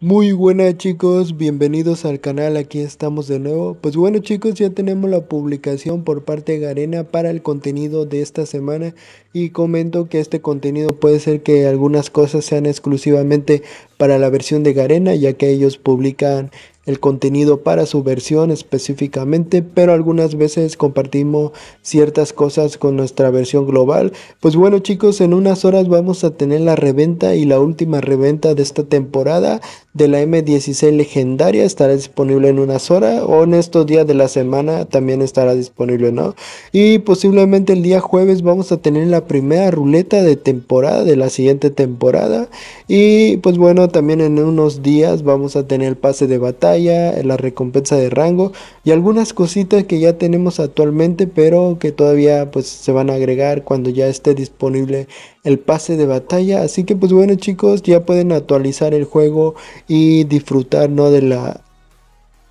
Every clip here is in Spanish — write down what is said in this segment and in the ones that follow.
Muy buenas chicos, bienvenidos al canal, aquí estamos de nuevo. Pues bueno chicos, ya tenemos la publicación por parte de Garena para el contenido de esta semana y comento que este contenido puede ser que algunas cosas sean exclusivamente para la versión de Garena ya que ellos publican el contenido para su versión específicamente, pero algunas veces compartimos ciertas cosas con nuestra versión global. Pues bueno chicos, en unas horas vamos a tener la reventa y la última reventa de esta temporada de la M16 legendaria estará disponible en unas horas o en estos días de la semana también estará disponible, ¿no? Y posiblemente el día jueves vamos a tener la primera ruleta de temporada de la siguiente temporada y pues bueno, también en unos días vamos a tener el pase de batalla la recompensa de rango y algunas cositas que ya tenemos actualmente, pero que todavía pues se van a agregar cuando ya esté disponible el pase de batalla. Así que pues bueno chicos, ya pueden actualizar el juego y disfrutar ¿no? de la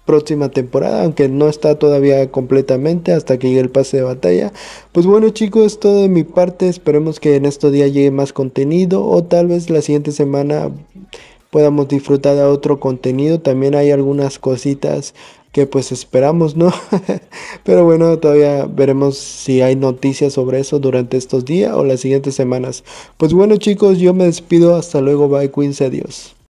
próxima temporada, aunque no está todavía completamente hasta que llegue el pase de batalla. Pues bueno chicos, todo de mi parte, esperemos que en estos días llegue más contenido o tal vez la siguiente semana podamos disfrutar de otro contenido. También hay algunas cositas que pues esperamos, ¿no? Pero bueno, todavía veremos si hay noticias sobre eso durante estos días o las siguientes semanas. Pues bueno chicos, yo me despido, hasta luego, bye Queens, adiós.